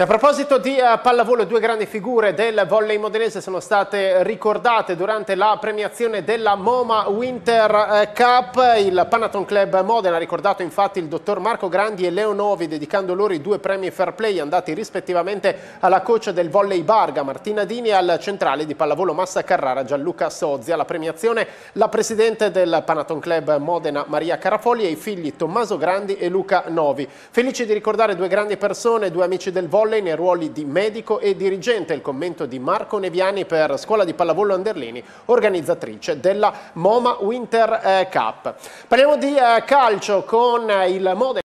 E a proposito di eh, pallavolo, due grandi figure del volley modenese sono state ricordate durante la premiazione della MoMA Winter eh, Cup. Il Panathon Club Modena ha ricordato infatti il dottor Marco Grandi e Leo Novi, dedicando loro i due premi fair play andati rispettivamente alla coach del volley Barga Martina Dini e al centrale di pallavolo Massa Carrara Gianluca Sozzi. Alla premiazione la presidente del Panathon Club Modena Maria Carafogli, e i figli Tommaso Grandi e Luca Novi. Felici di ricordare due grandi persone, due amici del volley Volley nei ruoli di medico e dirigente. Il commento di Marco Neviani per Scuola di Pallavolo Anderlini, organizzatrice della MoMA Winter eh, Cup. Parliamo di eh, calcio con il Modena.